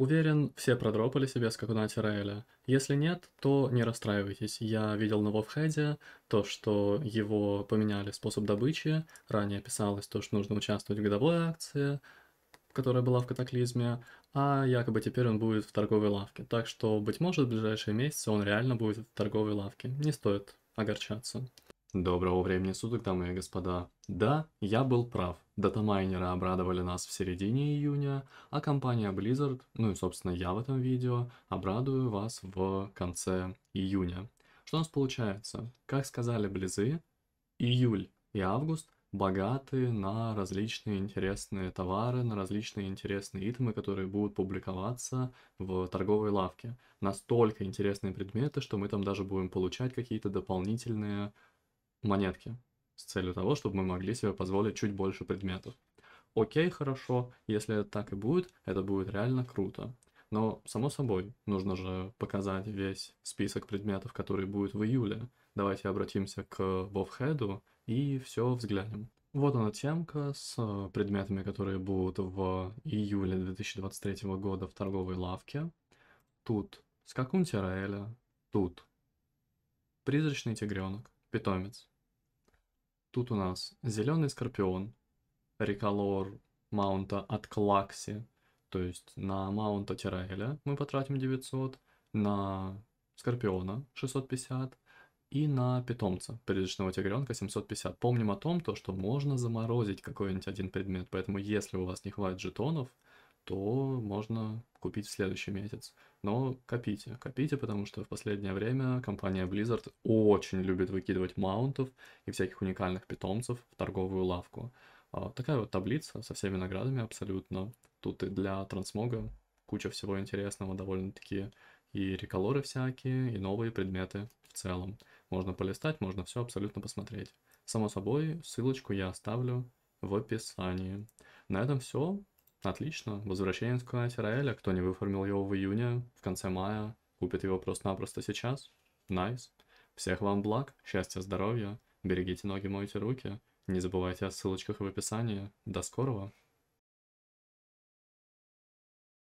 Уверен, все продропали себе скакуна Тиреэля. Если нет, то не расстраивайтесь. Я видел на Вовхеде то, что его поменяли способ добычи. Ранее писалось то, что нужно участвовать в годовой акции, которая была в катаклизме, а якобы теперь он будет в торговой лавке. Так что, быть может, в ближайшие месяцы он реально будет в торговой лавке. Не стоит огорчаться. Доброго времени суток, дамы и господа. Да, я был прав. Датамайнеры обрадовали нас в середине июня, а компания Blizzard, ну и собственно я в этом видео, обрадую вас в конце июня. Что у нас получается? Как сказали Близы, июль и август богаты на различные интересные товары, на различные интересные итемы, которые будут публиковаться в торговой лавке. Настолько интересные предметы, что мы там даже будем получать какие-то дополнительные монетки с целью того, чтобы мы могли себе позволить чуть больше предметов. Окей, хорошо, если это так и будет, это будет реально круто. Но, само собой, нужно же показать весь список предметов, которые будут в июле. Давайте обратимся к Вовхеду и все взглянем. Вот она темка с э, предметами, которые будут в июле 2023 года в торговой лавке. Тут скакун Тираэля, тут призрачный тигренок, питомец, Тут у нас зеленый скорпион, реколор маунта от Клакси, то есть на маунта Тираэля мы потратим 900, на скорпиона 650 и на питомца призрачного тигренка 750. Помним о том, то, что можно заморозить какой-нибудь один предмет, поэтому если у вас не хватит жетонов, то можно купить в следующий месяц. Но копите, копите, потому что в последнее время компания Blizzard очень любит выкидывать маунтов и всяких уникальных питомцев в торговую лавку. А, такая вот таблица со всеми наградами абсолютно. Тут и для трансмога куча всего интересного довольно-таки. И реколоры всякие, и новые предметы в целом. Можно полистать, можно все абсолютно посмотреть. Само собой, ссылочку я оставлю в описании. На этом все. Отлично, возвращение на Роэля. Кто не выформил его в июне, в конце мая, купит его просто-напросто сейчас. Найс. Nice. Всех вам благ, счастья, здоровья. Берегите ноги, мойте руки. Не забывайте о ссылочках в описании. До скорого.